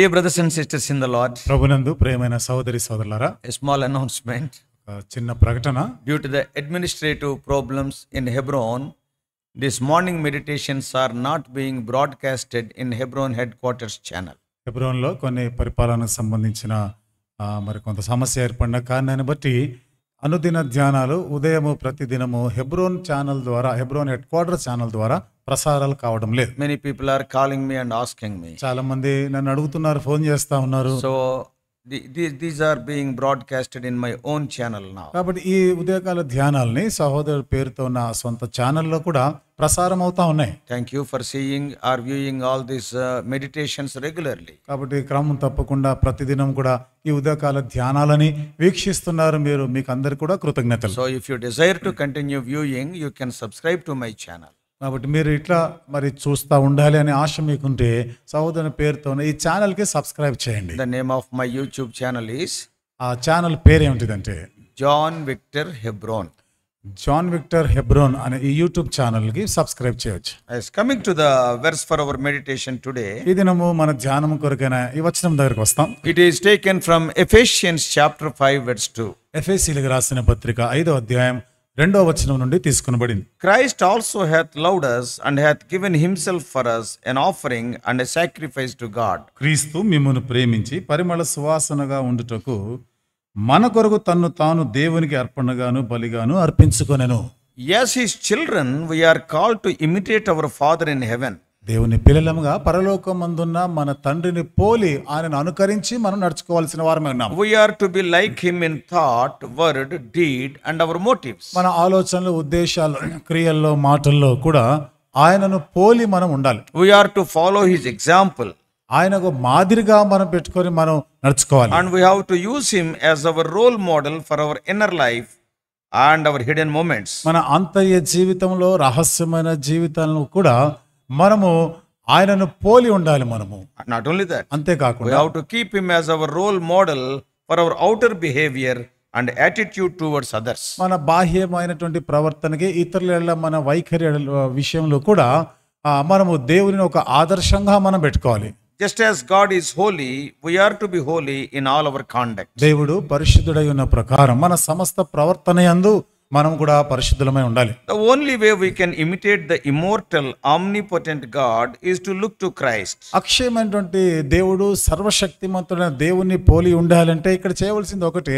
Dear brothers and sisters in the Lord ప్రభునందు ప్రేమైన సోదరి సోదరులారా స్మాల్ అనౌన్స్మెంట్ చిన్న ప్రకటన due to the administrative problems in Hebron this morning meditations are not being broadcasted in Hebron headquarters channel హెబ్రోన్లో కొన్ని పరిపాలనకు సంబంధించిన మరి కొంత సమస్య ఏర్పడిన కారణాన్ని బట్టి అనుదిన ధ్యానాలు ఉదయము ప్రతిదినము హెబ్రోన్ ఛానల్ ద్వారా హెబ్రోన్ హెడ్ క్వార్టర్ ఛానల్ ద్వారా ప్రసారాలు కావడం లేదు many people are calling me and asking me చాలా మంది నన్ను అడుగుతున్నారు ఫోన్ చేస్తా ఉన్నారు so these are being broadcasted in my own channel నా కాబట్టి ఈ ఉదయకాల ధ్యానాల్ని సహోదరు పేరుతో నా సొంత ఛానల్లో కూడా ప్రసారం అవుతా ఉన్నాయి thank you for seeing or viewing all these meditations regularly కాబట్టి క్రమం తప్పకుండా ప్రతిదినం కూడా ఈ ఉదయకాల ధ్యానాలని వీక్షిస్తున్నారు మీరు మీకు అందరు కూడా కృతజ్ఞతలు so if you desire to continue viewing you can subscribe to my channel కాబట్టి మీరు ఇట్లా మరి చూస్తూ ఉండాలి అనే ఆశ మీకుంటే సహోదరుని పేరుతో ఈ ఛానల్కి సబ్స్క్రైబ్ చేయండి the name of my YouTube channel is ఆ ఛానల్ పేరు ఏమిటిదంటే John Victor Hebron John Victor Hebron అనే ఈ యూట్యూబ్ ఛానల్కి సబ్స్క్రైబ్ చేయొచ్చు coming to the verse for our meditation today ఈ దినము మన ధ్యానం కొరకైన ఈ వచనం దగ్గరకు వస్తాం it is taken from Ephesians chapter five verse two ఎఫేసీలకు రాసిన పత్రిక ఐదో అధ్యాయం రెండో వచనం నుండి తీసుకునబడింది Christ also hath loved us and hath given himself for us an offering and sacrifice to God క్రీస్తు మిమ్మల్ని ప్రేమించి పరిమళ సువాసనగా ఉండుటకు మన కొరకు తన్ను తాను దేవునికి అర్పణగాను బలిగాను అర్పించుకొనెను as his children we are call to imitate our Father in heaven దేవుని పిల్లలముగా పరలోకమందున్న మన తండ్రిని పోలి ఆయనను అనుకరించి మనం నడుచుకోవాల్సిన వారమే ఉన్నాం we are to be like him in thought word deed and our motives మన ఆలోచనలు ఉద్దేశాలు క్రియల్లో మాటల్లో కూడా ఆయనను పోలి మనం ఉండాలి we are to follow his example ఆయనకు మాదిరిగా మనం పెట్టుకొని మనం నడుచుకోవాలి and we have to use him as our role model for our inner life and our hidden moments మన అంతర్య జీవితంలో రహస్యమైన జీవితంలో కూడా మనము ఆయనను పోలి ఉండాలి మనము నాట్ ఓన్లీ దట్ అంతేకాకుండా how to keep him as our role model for our outer behaviour and attitude towards others మన బాహ్యమైనటువంటి ప్రవర్తనకి ఇతరుల మన వైఖరి విషయంలో కూడా మనము దేవుని ఒక ఆదర్శంగా మనం పెట్టుకోవాలి just as God is holy we are to be holy in all our conduct దేవుడు పరిశుద్ధుడై ఉన్న ప్రకారం మన సమస్త ప్రవర్తన యందు మనం కూడా పరిశుద్ధమై ఉండాలి the only way we can imitate the immortal omnipotent God is to look to Christ అక్షయమైనటువంటి దేవుడు సర్వశక్తిమంతుడైన దేవుణ్ణి పోలి ఉండాలంటే ఇక్కడ చేయవలసింది ఒకటి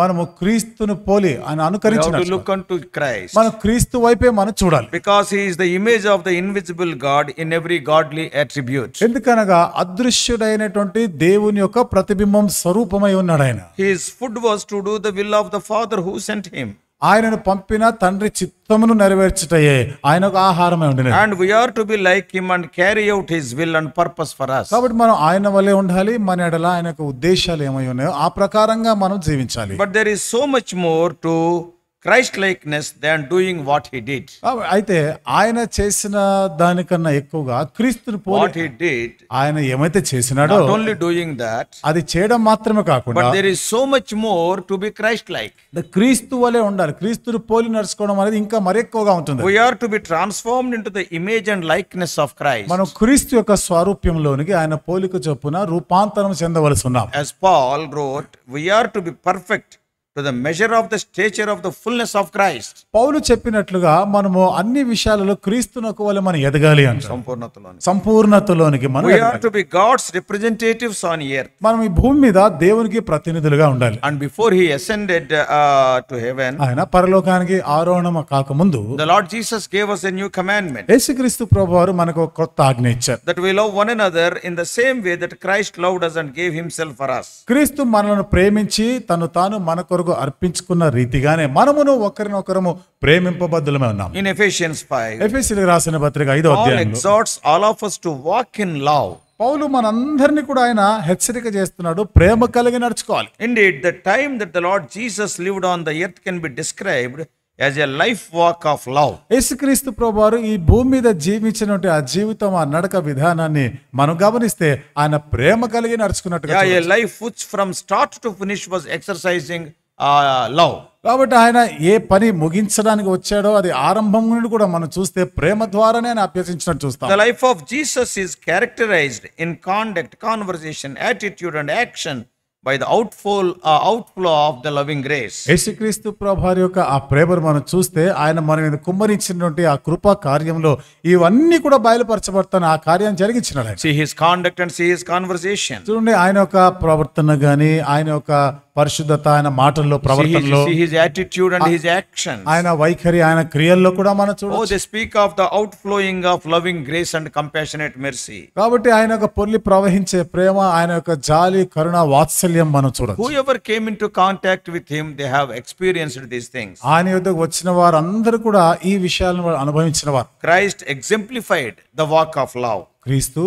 మనము క్రీస్తును పోలి ఆయన అనుకరించిన లుక్ అన్ టు క్రైస్ట్ మనం క్రీస్తు వైపే మనం చూడాలి because he is the image of the invisible God in every godly attribute ఎందుకనగా అదృశ్యుడైనటువంటి దేవుని యొక్క ప్రతిబింబం స్వరూపమై ఉన్నాడు ఆయన his food was to do the will of the Father who sent him ఆయనను పంపిన తండ్రి చిత్తమును నెరవేర్చుటయే ఆయనకు ఆహారమే ఉండి and we are to be like him and carry out his will and purpose for us కాబట్టి మనం ఆయన వలె ఉండాలి మన ఎడల ఆయన యొక్క ఉద్దేశాలు ఏమై ఉన్నాయో ఆ ప్రకారంగా మనం జీవించాలి but there is so much more to Christ likeness than doing what he did అయితే ఆయన చేసిన దానికన్నా ఎక్కువగా క్రీస్తుని వాట్ హీ డిడ్ ఆయన ఏమైతే చేసినాడో ఓన్లీ డూయింగ్ దట్ అది చేయడం మాత్రమే కాకుండా there is so much more to be Christ like the క్రీస్తు వలే ఉండాలి క్రీస్తుని పోలి నడుచుకోవడం అనేది ఇంకా ఎక్కువగా ఉంటుంది we are to be transformed into the image and likeness of Christ మనం క్రీస్తు యొక్క స్వరూప్యంలోనికి ఆయన పోలిక చొప్పున రూపాంతరం చెందవలసి ఉన్నాం as Paul wrote we are to be perfect to the measure of the stature of the fullness of Christ పౌలు చెప్పినట్లుగా మనము అన్ని విషయాలలో క్రీస్తునకు వల్ల మనం ఎదగాలి అంట సంపూర్ణతలో సంపూర్ణతలోనికి మనం we are to be God's representatives on earth మనం ఈ భూమి మీద దేవునికి ప్రతినిధులుగా ఉండాలి and before he ascended to heaven ఆయన పరలోకానికి ఆరోహణం కాకముందు the Lord Jesus gave us a new commandment యేసుక్రీస్తు ప్రభువారు మనకు కొత్త ఆజ్ఞ ఇచ్చారు that we love one another in the same way that Christ loved us and gave himself for us క్రీస్తు మనలను ప్రేమించి తను తాను మన కొరకు కొరకు అర్పించుకున్న రీతిగానే మనమును ఒకరినొకరము ప్రేమింపబద్దులమే ఉన్నాం ఇన్ ఎఫిషియన్స్ రాసిన పత్రిక ఐదో అధ్యాయం all of us to walk in love పౌలు మనందరినీ కూడా ఆయన హెచ్చరిక చేస్తున్నాడు ప్రేమ కలిగి నడుచుకోవాలి the time that the Lord Jesus lived on the earth can be described as a life walk of love యేసుక్రీస్తు ప్రభువారు ఈ భూమి మీద జీవించినటువంటి ఆ జీవితం ఆ నడక విధానాన్ని మనం గమనిస్తే ఆయన ప్రేమ కలిగి నడుచుకున్నట్టుగా life from start to finish was exercising love కాబట్టి ఆయన ఏ పని ముగించడానికి వచ్చాడో అది ఆరంభం నుండి కూడా మనం చూస్తే ప్రేమ ద్వారానే ఆయన అభ్యసించినట్టు చూస్తాం the life of Jesus is characterised in conduct conversation attitude and action by the out fall out flow of the loving grace యేసుక్రీస్తు ప్రభారి యొక్క ఆ ప్రేమను మనం చూస్తే ఆయన మన మీద కుమ్మరించినటువంటి ఆ కృప కార్యంలో ఇవన్నీ కూడా బయలుపరచబడతాను ఆ కార్యం జరిగించిన see his conduct and see his conversation చూడండి ఆయన యొక్క ప్రవర్తన గాని ఆయన యొక్క పరిశుద్ధత ఆయన మాటల్లో ప్రవర్తనలో his attitude and his action ఆయన వైఖరి ఆయన క్రియల్లో కూడా మనం oh, చూడొచ్చు oh speak of the out flowing of loving grace and compassionate mercy కాబట్టి ఆయన యొక్క పొర్లి ప్రవహించే ప్రేమ ఆయన యొక్క జాలి కరుణ వాత్సల్యం మనం చూడొచ్చు whoever came in contact with him they have experienced these things ఆయన యొద్దకు వచ్చిన వారు అందరు కూడా ఈ విషయాలను అనుభవించిన వారు Christ exemplified the walk of love క్రీస్తు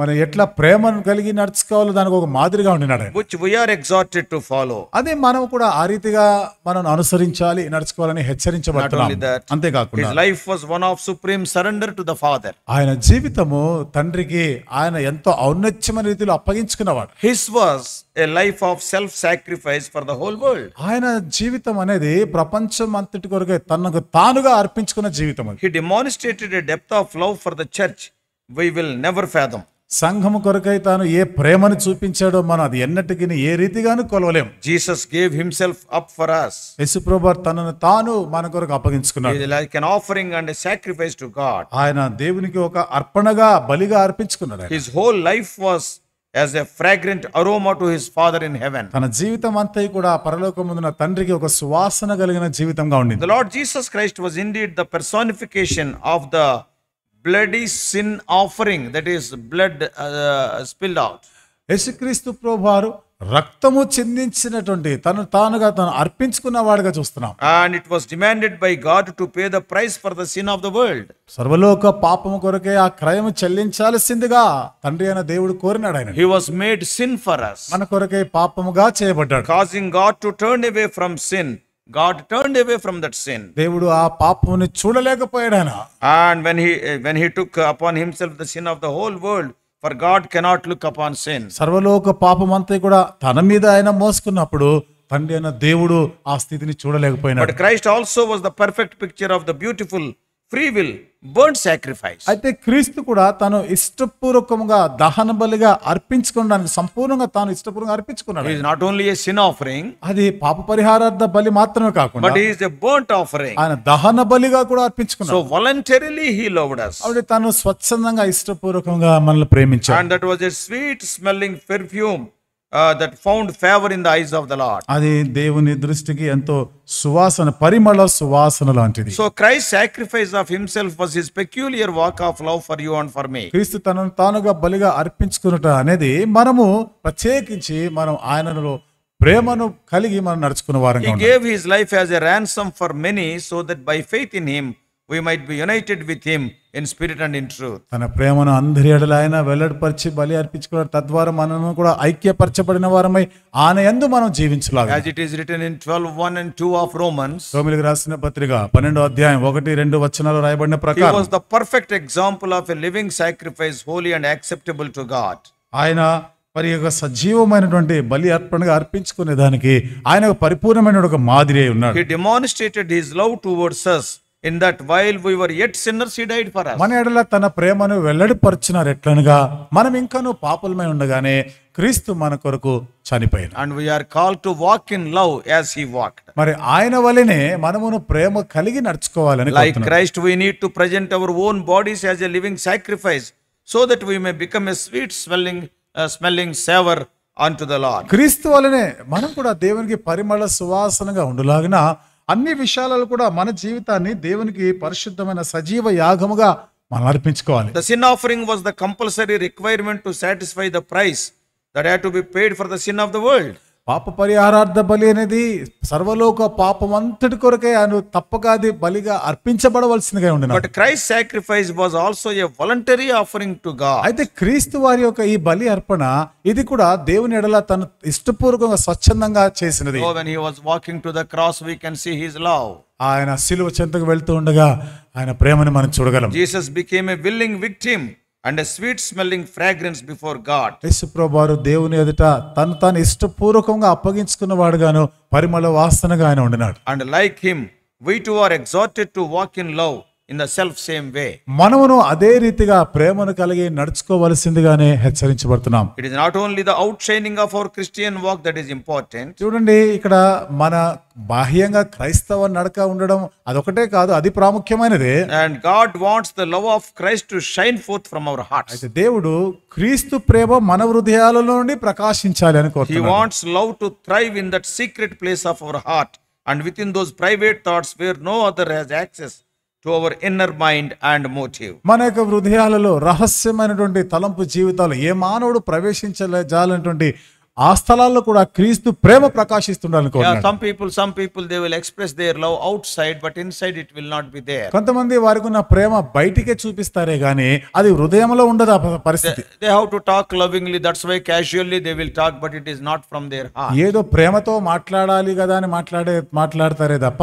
మనం ఎట్లా ప్రేమను కలిగి నడుచుకోవాలో దానికి ఒక మాదిరిగా ఉండినాడు టు ఫాలో అదే మనం కూడా ఆ రీతిగా మనం అనుసరించాలి నడుచుకోవాలని హెచ్చరించబడుతున్నాం అంతేకాకుండా life was one of supreme surrender to the Father ఆయన జీవితము తండ్రికి ఆయన ఎంతో ఔన్నత్యమైన రీతిలో అప్పగించుకున్నవాడు his was a life of self sacrifice for the whole world ఆయన జీవితం అనేది ప్రపంచం అంతటి కొరకే తనకు తానుగా అర్పించుకున్న జీవితం he demonstrated depth of love for the church we will never fathom సంఘము కొరకై తాను ఏ ప్రేమను చూపించాడో మనం అది ఎన్నటికి ఏ రీతిగాను కొలవలేం Jesus gave himself up for us యేసుప్రభు తనను తాను మన కొరకు అప్పగించుకున్నాడు like an offering and sacrifice to God ఆయన దేవునికి ఒక అర్పణగా బలిగా అర్పించుకున్నాడు his whole life was as a fragrant aroma to his Father in heaven తన జీవితం అంతా కూడా పరలోకముందున తండ్రికి ఒక సువాసన కలిగిన జీవితంగా ఉండింది Lord Jesus Christ was indeed the personification of the bloody sin offering that is blood spilled out యేసుక్రీస్తు ప్రభువారు రక్తము చెందించినటువంటి తను తానుగా తను అర్పించుకున్న వాడుగా చూస్తున్నాం and it was demanded by God to pay the price for the sin of the world సర్వలోక పాపము కొరకే ఆ క్రయం చెల్లించాల్సిందిగా తండ్రి అయిన దేవుడు కోరినాడు ఆయన he was made sin for us మన కొరకే పాపముగా చేయబడ్డాడు causing God to turn away from sin God turn away from that sin దేవుడు ఆ పాపముని చూడలేకపోయాడు ఆయన and when he when he took upon himself the sin of the whole world for God cannot look upon sin సర్వలోక పాపమంతా కూడా తన మీద ఆయన మోసుకున్నప్పుడు తండ్రి అయిన దేవుడు ఆ స్థితిని చూడలేకపోయినాడు but Christ also was the perfect picture of the beautiful free will burn sacrifice అయితే క్రీస్తు కూడా తను ఇష్టపూర్వకంగా దహన బలిగా అర్పించుకోవడానికి సంపూర్ణంగా తాను ఇష్టపూర్వకంగా అర్పించుకున్నాడు is not only a sin offering అది పాప పరిహారార్థ బలి మాత్రమే కాకుండా but is a burn offering ఆయన దహన బలిగా కూడా అర్పించుకున్నాడు so voluntarily he loved us తను స్వచ్ఛందంగా ఇష్టపూర్వకంగా మనల్ని ప్రేమించాడు and that was a sweet smelling perfume that found favour in the eyes of the Lord అది దేవుని దృష్టికి ఎంతో సువాసన పరిమళ సువాసన లాంటిది so Christ sacrifice of himself was his peculiar walk of love for you and for me క్రీస్తు తనను తానుగా బలిగా అర్పించుకున్నట అనేది మనము ప్రత్యేకించి మనం ఆయనలో ప్రేమను కలిగి మనం నడుచుకున్న వారం gave his life as a ransom for many so that by faith in him we might be united with him in spirit and in truth తన ప్రేమను అందరి ఆయన వెల్లడిపరిచి బలి అర్పించుకున్నాడు తద్వారా మనను కూడా ఐక్యపరచబడిన వారమై ఆయన ఎందు మనం జీవించలాగా as it is written in 12 1 and 2 of Romans రోమిలకు రాసిన పత్రిక 12వ అధ్యాయం 1 2 వచనాలు రాయబడిన ప్రకారం he was the perfect example of a living sacrifice holy and acceptable to God ఆయన మరి యొక్క సజీవమైనటువంటి బలి అర్పణగా అర్పించుకునే దానికి ఆయన పరిపూర్ణమైన ఒక మాదిరి అయి ఉన్నాడు he demonstrated his love towards us in that while we were yet sinners he died for us మన ఎడల తన ప్రేమను వెల్లడిపరిచినారు ఎట్లనగా మనం ఇంకను పాపులమై ఉండగానే క్రీస్తు మన కొరకు చనిపోయాడు and we are call to walk in love as he walked మరి ఆయన వలనే మనమును ప్రేమ కలిగి నడుచుకోవాలని like Christ we need to present our own bodies as a living sacrifice so that we may become a sweet smelling smelling savour unto the Lord క్రీస్తు వలనే మనం కూడా దేవునికి పరిమళ సువాసనగా ఉండులాగిన అన్ని విషయాలలో కూడా మన జీవితాన్ని దేవునికి పరిశుద్ధమైన సజీవ యాగముగా మనం అర్పించుకోవాలి the sin offering was the compulsory requirement to satisfy the price that had to be paid for the sin of the world పాప పరిహారార్థ బలి అనేది సర్వలోక పాపం అంతటి కొరకే ఆయన తప్పక అది బలిగా అర్పించబడవలసిందిగా ఉండిన but Christ sacrifice was also a voluntary offering to God అయితే క్రీస్తు వారి యొక్క ఈ బలి అర్పణ ఇది కూడా దేవుని ఎడల తను ఇష్టపూర్వకంగా స్వచ్ఛందంగా చేసినది when he was walking to the cross we can see his love ఆయన సిలువ చెంతకు వెళ్తూ ఉండగా ఆయన ప్రేమను మనం చూడగలం Jesus became a willing victim and sweet smelling fragrance before God యేసుప్రభువారు దేవుని ఎదుట తను తాను ఇష్టపూర్వకంగా అప్పగించుకున్నవాడుగాను పరిమళ వాసనగా ఆయన ఉండినాడు and like him we too are exhorted to walk in love in the self same way మనమును అదే రీతిగా ప్రేమను కలిగి నడుచుకోవలసిందిగానే హెచ్చరించబడుతున్నాం it is not only the outshining of our Christian walk that is important చూడండి ఇక్కడ మన బాహ్యంగా క్రైస్తవ నడక ఉండడం అదొకటే కాదు అది ప్రాముఖ్యమైనది and God wants the love of Christ to shine forth from our heart అయితే దేవుడు క్రీస్తు ప్రేమ మన హృదయాలలో నుండి ప్రకాశించాలి అనుకో కోరుతున్నాడు he wants love to thrive in that secret place of our heart and within those private thoughts where no other has access to our inner mind and motive మన యొక్క హృదయాలలో రహస్యమైనటువంటి తలంపు జీవితాలు ఏ మానవుడు ప్రవేశించాలనేటువంటి ఆ స్థలాల్లో కూడా క్రీస్తు ప్రేమ ప్రకాశిస్తుండాలి some people some people they will express their love outside but inside it will not be there కొంతమంది వారికి ఉన్న ప్రేమ బయటికే చూపిస్తారే గానీ అది హృదయంలో ఉండదు ఆ పరిస్థితి they how to talk lovingly that's why casually they will talk but it is not from there ఏదో ప్రేమతో మాట్లాడాలి కదా అని మాట్లాడే మాట్లాడతారే తప్ప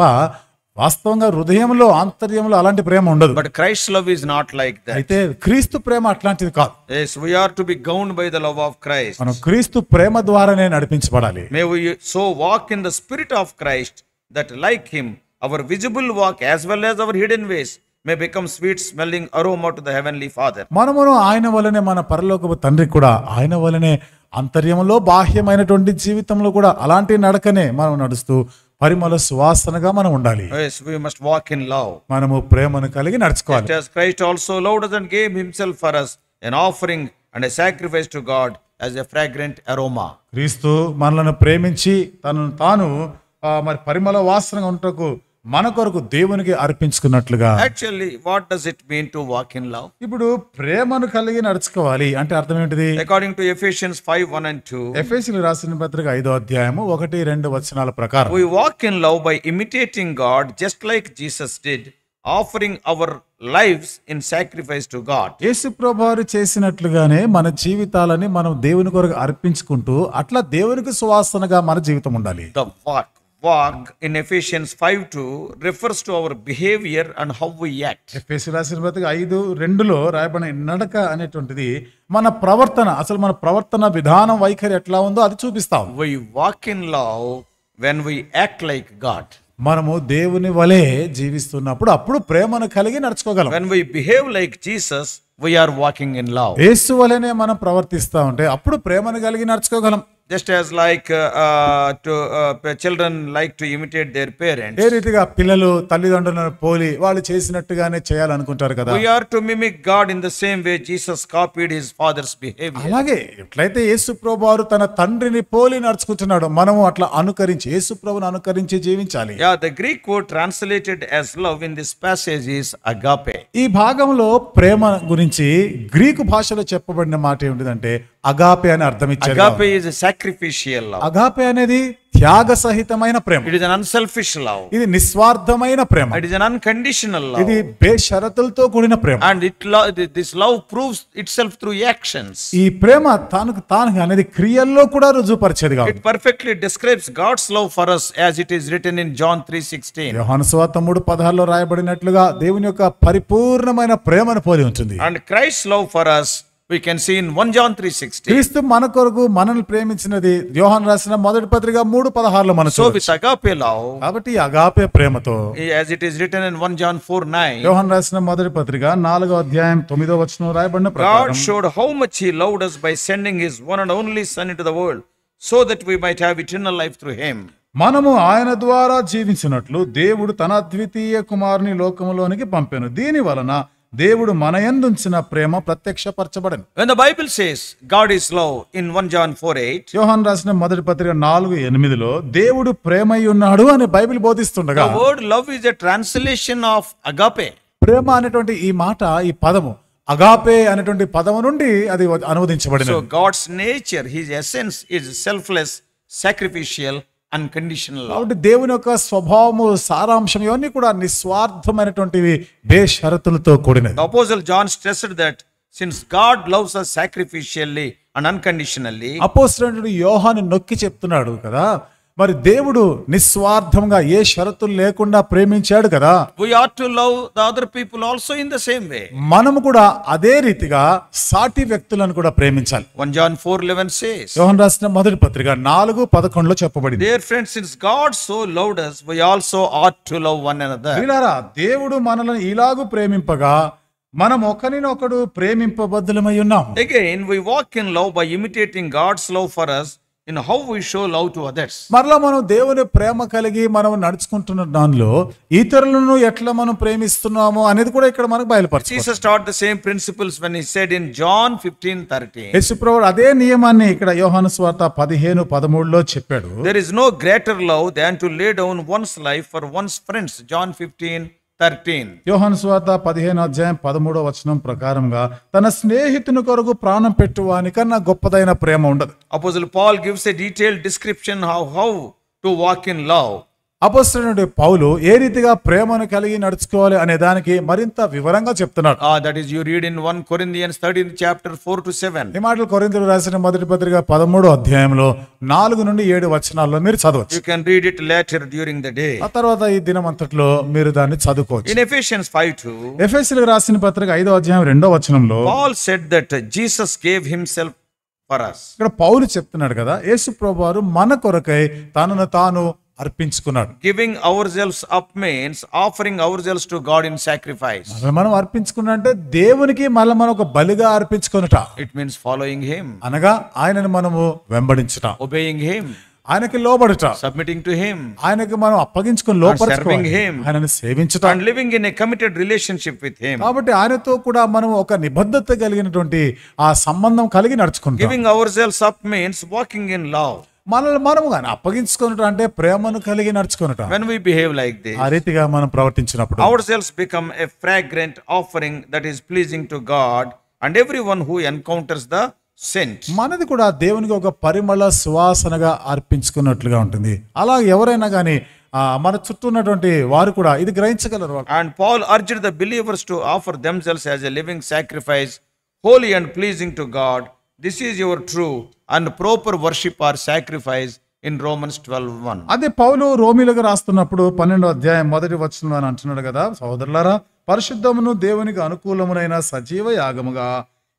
వాస్తవంగా హృదయంలో ఆంతర్యంలో అలాంటి ప్రేమ ఉండదు but Christ love is not like that అయితే క్రీస్తు ప్రేమ అట్లాంటిది కాదు yes we are to be governed by the love of christ మనం క్రీస్తు ప్రేమ ద్వారానే నడిపించబడాలి may we so walk in the spirit of christ that like him our visible walk as well as our hidden ways may become sweet smelling aroma to the heavenly father మనమును ఆయన వలనే మన పరలోకపు తండ్రి కూడా ఆయన వలనే అంతర్యంలో బాహ్యమైనటువంటి జీవితంలో కూడా అలాంటి నడకనే మనం నడుస్తూ పరిమళ సువాసనగా మనం ఉండాలి yes we must walk in love మనము ప్రేమను కలిగి నడుచుకోవాలి just as christ also loved us and gave himself for us an offering and a sacrifice to god as a fragrant aroma క్రీస్తు మనలను ప్రేమించి తనను తాను మరి పరిమళ వాసనగా ఉంటకు మన కొరకు దేవునికి అర్పించుకున్నట్లుగా actually what does it mean to walk in love ఇప్పుడు ప్రేమను కలిగి నడుచుకోవాలి అంటే అర్థం ఏంటిది according to Ephesians 5 1 and 2 Ephesian రాసిన పత్రిక 5వ అధ్యాయము 1 2 వచనాల ప్రకారం we walk in love by imitating God just like Jesus did offering our lives in sacrifice to God యేసు ప్రభువారు చేసినట్లుగానే మన జీవితాలని మనం దేవుని కొరకు అర్పించుకుంటూ అట్లా దేవునికి సువాసనగా మన జీవితం ఉండాలి the walk walk in Ephesians five two refers to our behaviour and how we act ఎఫ్ఎస్సి రాసిన బతికి ఐదు రెండులో రాయబడిన నడక అనేటువంటిది మన ప్రవర్తన అసలు మన ప్రవర్తన విధానం వైఖరి ఎట్లా ఉందో అది చూపిస్తాం we walk in love when we act like God మనము దేవుని వలె జీవిస్తున్నప్పుడు అప్పుడు ప్రేమను కలిగి నడుచుకోగలం when we behave like Jesus are walking in love యేసు వలనే మనం ప్రవర్తిస్తా ఉంటే అప్పుడు ప్రేమను కలిగి నడుచుకోగలం just as like to children like to imitate their parents ఏ రీతిగా పిల్లలు తల్లిదండ్రులను పోలి వాళ్ళు చేసినట్టుగానే చేయాలనుకుంటారు కదా we are to mimic God in the same way Jesus copied his father's behaviour అలాగే ఎట్లయితే యేసు ప్రభువారు తన తండ్రిని పోలి నడుచుకుంటున్నాడు మనము అట్లా అనుకరించి యేసు ప్రభుని అనుకరించి జీవించాలి yeah the Greek word translated as love in this passage is agape ఈ భాగంలో ప్రేమ గురించి గ్రీకు భాషలో చెప్పబడిన మాట ఏంటంటే అగాపే అని అర్థం ఇచ్చారు agape is sacrificial love agape అనేది త్యాగ సహితమైన ప్రేమ it is an unselfish love ఇది నిస్వార్థమైన ప్రేమ it is an unconditional love ఇది బేషరతులతో కూడిన ప్రేమ and it this love proves itself through actions ఈ ప్రేమ తాను తాను అనేది క్రియల్లో కూడా రుజుపరిచేది కాదు it perfectly describes God's love for us as it is written in John 3:16 యోహాను సువార్త 3:16 లో రాయబడినట్లుగా దేవుని యొక్క పరిపూర్ణమైన ప్రేమను పోలి ఉంటుంది and Christ love for us we can seen one John three six క్రీస్తు మన కొరకు మనల్ని ప్రేమించినది యోహాన్ రాసిన మొదటి పత్రిక మూడు పదహారులో మన సో విత్ అగాపే లవ్ కాబట్టి అగాపే ప్రేమతో as it is written in one John four nine యోహాన్ రాసిన మొదటి పత్రిక నాలుగో అధ్యాయం తొమ్మిదో వచనం రాయబడిన ప్రకారం showed how much he loved us by sending his one and only son to the world so that we might have eternal life through him మనము ఆయన ద్వారా జీవించినట్లు దేవుడు తన అద్వితీయ కుమారుని లోకంలోనికి పంపాను దీని వలన దేవుడు మన ఎందుంచిన ప్రేమ ప్రత్యక్షపరచబడను when the says God is love in one 1 four eight యోహాను రాసిన మొదటి పత్రిక నాలుగు లో దేవుడు ప్రేమై ఉన్నాడు అని బైబిల్ బోధిస్తుండగా the love love is translation of of ప్రేమ అనేటువంటి ఈ మాట ఈ పదము అగాపే అనేటువంటి పదము నుండి అది అనువదించబడింది so God's nature his essence is selfless sacrificial unconditional కాబట్టి దేవుని యొక్క స్వభావము సారాంశం ఇవన్నీ కూడా నిస్వార్థమైనటువంటివి బేషరతులతో కూడినది apostle John stressed that since God loves us sacrificially and unconditionally apostle యోహాన్ని నొక్కి చెప్తున్నాడు కదా మరి దేవుడు నిస్వార్థంగా ఏ షరతులు లేకుండా ప్రేమించాడు కదా we are to love the other people also in the same way మనం కూడా అదే రీతిగా సాటి వ్యక్తులను కూడా ప్రేమించాలి వన్ జాన్ ఫోర్ 4:11 సేస్ యోహన్ రాసిన మొదటి పత్రిక నాలుగు పదకొండులో చెప్పబడింది dear friends since God so loved us we also are to love one another వీలారా దేవుడు మనల్ని ఇలాగు ప్రేమింపగా మనం ఒకరినొకడు ప్రేమింపబద్ధులమై ఉన్నాం again we walk in love by imitating God's love for us in how we show love to others మరలా మనం దేవుని ప్రేమ కలిగి మనం నడుచుకుంటున్న దానిలో ఇతరులను ఎట్లా మనం ప్రేమిస్తున్నామో అనేది కూడా ఇక్కడ మనకు బయలుపరచు Jesus taught the same principles when he said in John 15:30 యేసుప్రభువు అదే నియమాన్ని ఇక్కడ యోహాను స్వార్త 15 13 లో చెప్పాడు there is no greater love than to lay down one's life for one's friends John 15 thirteen యోహన్ స్వాత పదిహేను అధ్యాయం పదమూడో వచనం ప్రకారంగా తన స్నేహితుని కొరకు ప్రాణం పెట్టువానికన్నా గొప్పదైన ప్రేమ ఉండదు apostle Paul gives a detail description how how to walk in love అపోస్తుడు పౌలు ఏ రీతిగా ప్రేమను కలిగి నడుచుకోవాలి అనే దానికి మరింత వివరంగా చెప్తున్నాడు ఆ that is you read in 1 Corinthians 13 chapter 4 to 7 ఈ మాటలు కొరింథీయులు రాసిన మొదటి పత్రిక 13వ అధ్యాయంలో 4 నుండి 7 వచనాల్లో మీరు చదవచ్చు you can read it later during the day ఆ తర్వాత ఈ దినం అంతట్లో మీరు దాన్ని చదువుకోవచ్చు ఇన్ ఎఫెషియన్స్ 5 టు ఎఫెసీయులకు రాసిన పత్రిక 5వ అధ్యాయం 2వ వచనంలో Paul said that Jesus gave himself for us ఇక్కడ పౌలు చెప్తున్నాడు కదా యేసు ప్రభువారు మన కొరకై తనను తాను అర్పించుకున్నాడు giving our selves up means offering our selves to God in sacrifice మనం అర్పించుకున్న అంటే దేవునికి మళ్ళీ మనం ఒక బలిగా అర్పించుకున్నట ఇట్ మీన్స్ ఫాలోయింగ్ హిమ్ అనగా ఆయనను మనము వెంబడించట ఒబేయింగ్ హిమ్ ఆయనకి లోబడట సబ్మిటింగ్ టు హిమ్ ఆయనకి మనం అప్పగించుకుని లోపడింగ్ హిమ్ ఆయనను సేవించుట and living in a committed relationship with him కాబట్టి ఆయనతో కూడా మనం ఒక నిబద్ధత కలిగినటువంటి ఆ సంబంధం కలిగి నడుచుకుంటాం giving our selves up means walking in love మనల్ని మనము కానీ అప్పగించుకున్నట అంటే ప్రేమను కలిగి నడుచుకున్నట when we behave like this ఆ రీతిగా మనం ప్రవర్తించినప్పుడు become a fragrant offering that that pleasing to God and everyone who encounters the scent మనది కూడా దేవునికి ఒక పరిమళ సువాసనగా అర్పించుకున్నట్లుగా ఉంటుంది అలా ఎవరైనా కానీ మన చుట్టూ ఉన్నటువంటి వారు కూడా ఇది గ్రహించగలరు and Paul urged the believers to offer selves as a living sacrifice holy and pleasing to God this is your true and proper worship or sacrifice in Romans twelve one అదే పౌలు రోమిలకు రాస్తున్నప్పుడు పన్నెండో అధ్యాయం మొదటి వచ్చిన అని అంటున్నాడు కదా సోదరులారా పరిశుద్ధమును దేవునికి అనుకూలమునైన సజీవ యాగముగా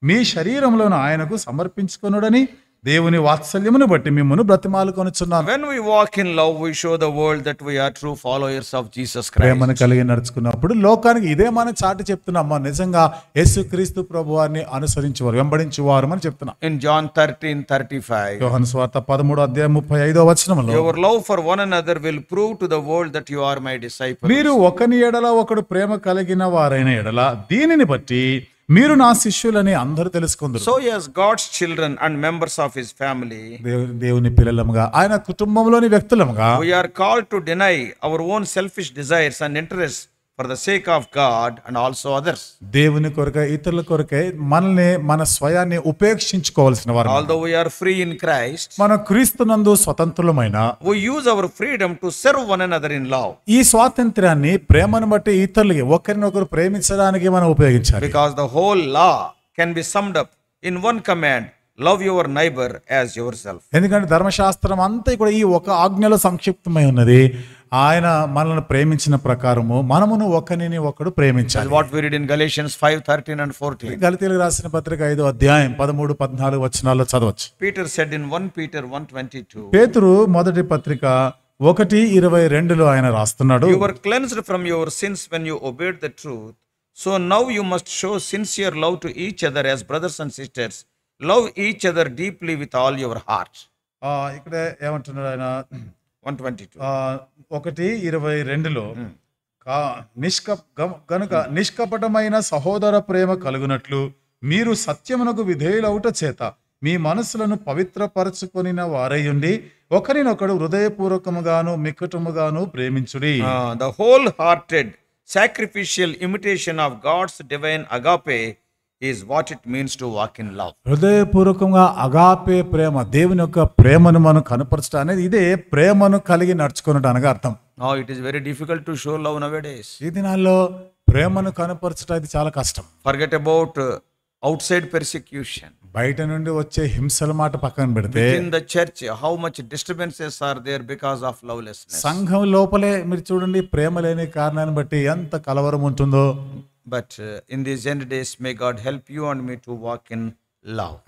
మీ శరీరంలోని ఆయనకు సమర్పించుకున్నాడని దేవుని వాత్సల్యమును బట్టి మిమ్మల్ని బ్రతిమాలుకొనుచున్నాను when we walk in love we show the world that we are true followers of Jesus Christ ప్రేమను కలిగి నడుచుకున్నప్పుడు లోకానికి ఇదే మనం చాటి చెప్తున్నాము మనం నిజంగా యేసుక్రీస్తు ప్రభువారిని వెంబడించి వారు అని చెప్తున్నా ఇన్ చెప్తున్నాం in John 13:35 యోహాను సువార్త 13వ అధ్యాయం 35వ వచనంలో love for one one other will prove to the world that you are my disciple మీరు ఒకని ఎడల ఒకడు ప్రేమ కలిగిన వారైన ఎడల దీనిని బట్టి మీరు నా శిష్యులని అందరూ తెలుసుకుందరు so as God's children and members of his family దేవుని పిల్లలముగా ఆయన కుటుంబంలోని వ్యక్తులముగా we are called to deny our own selfish desires and interest for the sake of God and also others దేవుని కొరకై ఇతరుల కొరకై మనల్ని మన స్వయాన్ని ఉపేక్షించుకోవాల్సిన వారు although we are free in Christ మన క్రీస్తునందు స్వతంత్రులమైన we use our freedom to serve one another in love ఈ స్వాతంత్రాన్ని ప్రేమను బట్టి ఇతరులకి ఒకరినొకరు ప్రేమించడానికి మనం ఉపయోగించాలి because the whole law can be summed up in one command love your neighbour as yourself ఎందుకంటే ధర్మశాస్త్రం అంతా కూడా ఈ ఒక ఆజ్ఞలో సంక్షిప్తమై ఉన్నది ఆయన మనల్ని ప్రేమించిన ప్రకారము మనమును ఒకరిని ఒకడు ప్రేమించాలి what we read in Galatians 5 13 and 14 గలతీయులకు రాసిన పత్రిక 5వ అధ్యాయం 13 14 వచనాల్లో చదవచ్చు పీటర్ సెడ్ ఇన్ 1 పీటర్ 122 పేతురు మొదటి పత్రిక ఒకటి ఇరవై రెండులో ఆయన రాస్తున్నాడు your cleansed from your sins when you obeyed the truth so now you must show sincere love to each other as brothers and sisters love each other deeply with all your heart ఇక్కడ ఏమంటున్నాడు ఆయన one twenty two ఒకటి ఇరవై రెండులో hmm. నిష్క గనుక నిష్కపటమైన సహోదర ప్రేమ కలుగునట్లు మీరు సత్యమునకు విధేయులవుట చేత మీ మనసులను పవిత్రపరచుకొనిన ఉండి ఒకరినొకడు హృదయపూర్వకముగాను మిక్కటముగాను ప్రేమించుడి the wholehearted sacrificial imitation of God's divine agape is what it means to walk in love హృదయపూర్వకంగా అగాపే ప్రేమ దేవుని యొక్క ప్రేమను మనం కనపరచడం అనేది ఇదే ప్రేమను కలిగి నడుచుకున్నట్టు అనగా అర్థం no it is very difficult to show love nowadays ఈ దినాల్లో ప్రేమను కనపరచడం ఇది చాలా కష్టం forget about outside persecution బయట నుండి వచ్చే హింసల మాట పక్కన పెడితే in the church how much disturbances are there because of less సంఘం లోపలే మీరు చూడండి ప్రేమ లేని కారణాన్ని బట్టి ఎంత కలవరం ఉంటుందో But uh, in these end days, may God help you and me to walk in love.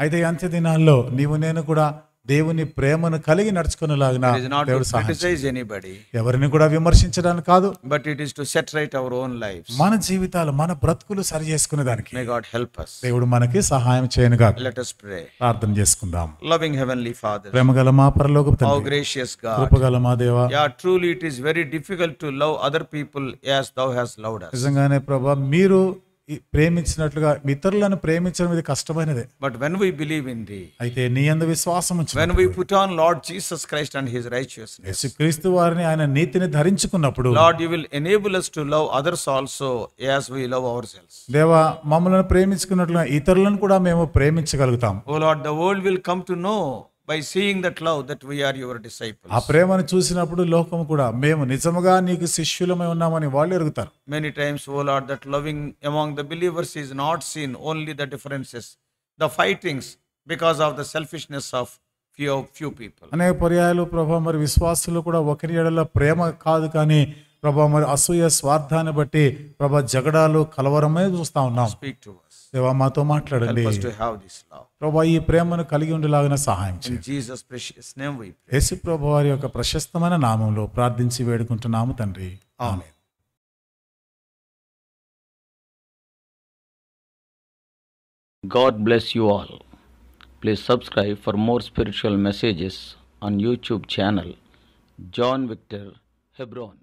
దేవుని ప్రేమను కలిగి నడుచుకునేలాగిన దేవుడు క్రిటిసైజ్ ఎనీబడి ఎవరిని కూడా విమర్శించడానికి కాదు but it is to set right our own life మన జీవితాలు మన బ్రతుకులు సరి చేసుకునే దానికి మే గాడ్ హెల్ప్ us దేవుడు మనకి సహాయం చేయనుగా గాక లెట్ us ప్రే ప్రార్థన చేసుకుందాం లవింగ్ హెవెన్లీ ఫాదర్ ప్రేమగల మా పరలోకపు తండ్రి హౌ గ్రేషియస్ గాడ్ కృపగల మా దేవా యా truly it is very difficult to love other people as thou hast loved us నిజంగానే ప్రభువా మీరు ప్రేమించినట్లుగా ఇతరులను ప్రేమించడం ఇది కష్టమైనదే but when we believe in the అయితే నీ అందు విశ్వాసం when we put on Lord Jesus Christ and his యేసు క్రీస్తు వారిని ఆయన నీతిని ధరించుకున్నప్పుడు Lord you will enable us to love others also as we love our selves దేవా మమ్మల్ని ప్రేమించుకున్నట్లుగా ఇతరులను కూడా మేము ప్రేమించగలుగుతాం O Lord the world will come to know by seeing that love that we are your disciples. ఆ ప్రేమను చూసినప్పుడు లోకము కూడా మేము నిజముగా నీకు శిష్యులమై ఉన్నామని వాళ్ళు ఎరుగుతారు. Many times oh lord that loving among the believers is not seen only the differences the fightings because of the selfishness of few few people. అనేక పర్యాయాలు ప్రభు మరి విశ్వాసులు కూడా ఒకరి ఎడల ప్రేమ కాదు కానీ ప్రభు మరి అసూయ స్వార్థాన్ని బట్టి ప్రభు సేవా మాతో మాట్లాడండి ప్రభా ఈ ప్రేమను కలిగి ఉండేలాగిన సహాయం యేసు ప్రభు వారి యొక్క ప్రశస్తమైన నామంలో ప్రార్థించి వేడుకుంటున్నాము తండ్రి ఆమె God bless you all please subscribe for more spiritual messages on YouTube channel John Victor Hebron